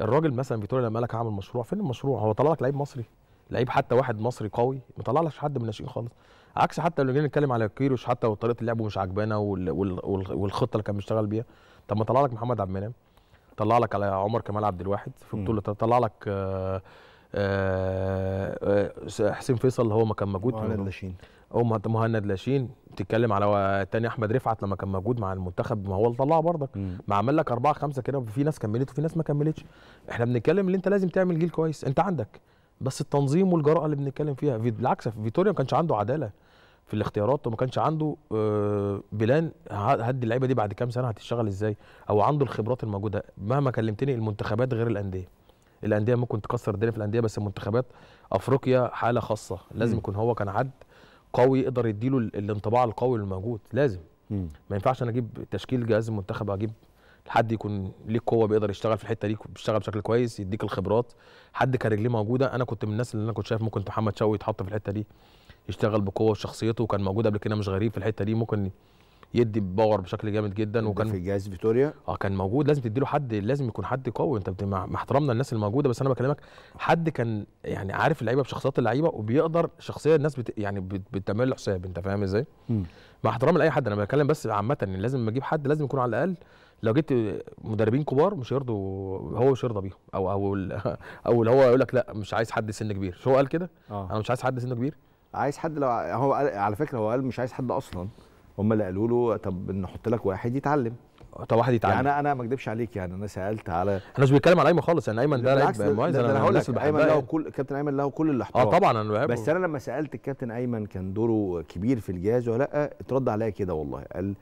الراجل مثلا فيتوريا لما لك عمل مشروع فين المشروع هو طلع لك لعيب مصري لعيب حتى واحد مصري قوي ما طلعلكش حد من الناشئين خالص عكس حتى لو جينا نتكلم على كيروش حتى وطريقه لعبه مش عجبانا والخطه اللي كان بيشتغل بيها طب ما طلع لك محمد عبد المنعم طلع لك على عمر كمال عبد الواحد في بطوله طلع لك آه آه، آه، حسين فيصل اللي هو ما كان موجود مهند لاشين او مهند لاشين بتتكلم على تاني احمد رفعت لما كان موجود مع المنتخب ما هو اللي طلعه برضك ما عمل لك اربعه خمسه كده في ناس كملت وفي ناس ما كملتش احنا بنتكلم ان انت لازم تعمل جيل كويس انت عندك بس التنظيم والجراءه اللي بنتكلم فيها في بالعكس فيتوريا ما كانش عنده عداله في الاختيارات وما كانش عنده آه، بلان هدي اللعيبه دي بعد كام سنه هتشتغل ازاي او عنده الخبرات الموجوده مهما كلمتني المنتخبات غير الانديه الانديه ممكن تكسر الدنيا في الانديه بس منتخبات افريقيا حاله خاصه لازم يكون هو كان عد قوي يقدر يديله الانطباع القوي الموجود لازم مم. ما ينفعش انا اجيب تشكيل جهاز المنتخب اجيب حد يكون ليه قوه بيقدر يشتغل في الحته دي بيشتغل بشكل كويس يديك الخبرات حد كان رجليه موجوده انا كنت من الناس اللي انا كنت شايف ممكن محمد شوقي يتحط في الحته دي يشتغل بقوه وشخصيته وكان موجود قبل كده مش غريب في الحته دي ممكن يدي باور بشكل جامد جدا وكان في جهاز فيتوريا اه كان موجود لازم تدي له حد لازم يكون حد قوي انت مع احترامنا الناس الموجوده بس انا بكلمك حد كان يعني عارف اللعيبه بشخصيات اللعيبه وبيقدر شخصيه الناس بت يعني بتعمل له حساب انت فاهم ازاي؟ مع احترامي لاي حد انا بتكلم بس عامه ان لازم اجيب حد لازم يكون على الاقل لو جبت مدربين كبار مش يرضوا هو مش يرضى بيهم او او او اللي هو يقول لك لا مش عايز حد سن كبير شو هو قال كده؟ آه. انا مش عايز حد سن كبير عايز حد لو هو على فكره هو قال مش عايز حد اصلا هم اللي قالوا له طب نحط لك واحد يتعلم طب واحد يتعلم يعني انا ما اكدبش عليك يعني انا سالت على انا مش بتكلم على ايمن خالص يعني ايمن ده لعيب مميز انا هقول لك ايمن له كل كابتن ايمن له كل الاحترام اه طبعا انا بحبه بس انا لما سالت الكابتن ايمن كان دوره كبير في الجهاز ولا لا اترد عليا كده والله قال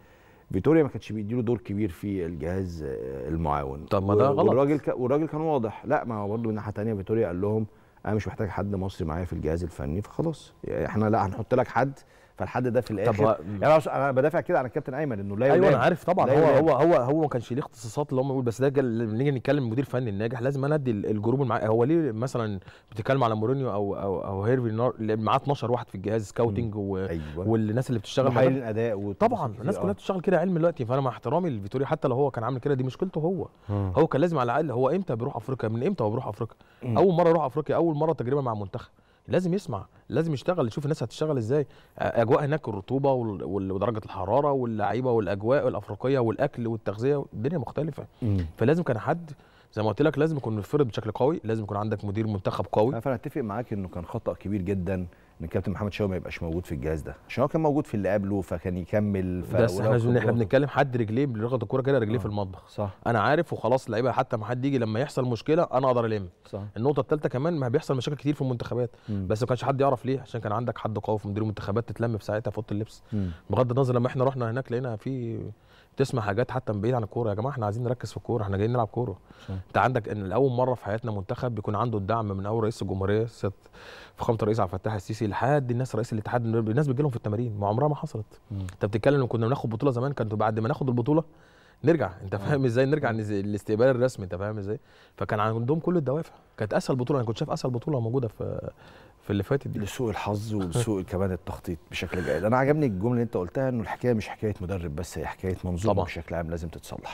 فيتوريا ما كانش بيديله دور كبير في الجهاز آه، المعاون طب ما ده غلط والراجل ك... والراجل كان واضح لا ما هو برضه من ناحيه ثانيه فيتوريا قال لهم انا مش محتاج حد مصري معايا في الجهاز الفني فخلاص يعني احنا لا هنحط لك حد فالحد ده في الاخر يعني انا بدافع كده عن الكابتن ايمن انه لا ايوه انا عارف طبعا هو هو هو هو ما كانش ليه اختصاصات اللي هم بيقول بس ده لما نيجي نتكلم مدير فني الناجح لازم انا ادي الجروب اللي معاه هو ليه مثلا بتتكلم على مورينيو او او او هيرفي معاه 12 واحد في الجهاز سكاوتنج و... أيوة. والناس اللي بتشتغل محللين اداء طبعا الناس آه. كلها بتشتغل كده علم دلوقتي فانا مع احترامي لفيتوريا حتى لو هو كان عامل كده دي مشكلته هو هو كان لازم على الاقل هو امتى بيروح افريقيا من امتى هو بيروح افريقيا اول مره يروح افريقيا اول مره تجربه مع منتخب لازم يسمع لازم يشتغل يشوف الناس هتشتغل ازاي اجواء هناك الرطوبه ودرجه الحراره واللعيبه والاجواء الافريقيه والاكل والتغذيه الدنيا مختلفه مم. فلازم كان حد زي ما قلت لك لازم يكون منفرد بشكل قوي لازم يكون عندك مدير منتخب قوي انا فعلا اتفق معاك انه كان خطا كبير جدا ان الكابتن محمد شاوي ما يبقاش موجود في الجهاز ده عشان هو كان موجود في اللي قبله فكان يكمل ف... بس احنا احنا بنتكلم حد رجليه لغه الكوره كده رجليه آه. في المطبخ صح انا عارف وخلاص اللعيبه حتى ما حد يجي لما يحصل مشكله انا اقدر الم صح النقطه الثالثه كمان ما بيحصل مشاكل كتير في المنتخبات م. بس ما كانش حد يعرف ليه عشان كان عندك حد قوي في مدير المنتخبات تتلم في ساعتها في اوضه اللبس م. بغض النظر لما احنا رحنا هناك لقينا في تسمع حاجات حتى من بعيد عن الكوره يا جماعه احنا عايزين نركز في الكوره احنا جايين نلعب كوره انت عندك ان لاول مره في حياتنا منتخب بيكون عنده الدعم من اول رئيس الجمهوريه سياده فخامه الرئيس عبد الفتاح السيسي الرئاسي لحد الناس رئيس الاتحاد الناس بتجيلهم في التمارين ما عمرها ما حصلت انت بتتكلم كنا بناخد بطوله زمان كانت بعد ما ناخد البطوله نرجع انت فاهم آه. ازاي نرجع آه. الاستقبال الرسمي انت فاهم ازاي فكان عندهم كل الدوافع كانت اسهل بطوله انا كنت شايف اسهل بطوله موجوده في في اللي فاتت دي لسوء الحظ ولسوء كمان التخطيط بشكل جيد انا عجبني الجمله اللي انت قلتها انه الحكايه مش حكايه مدرب بس هي حكايه منظومه بشكل عام لازم تتصلح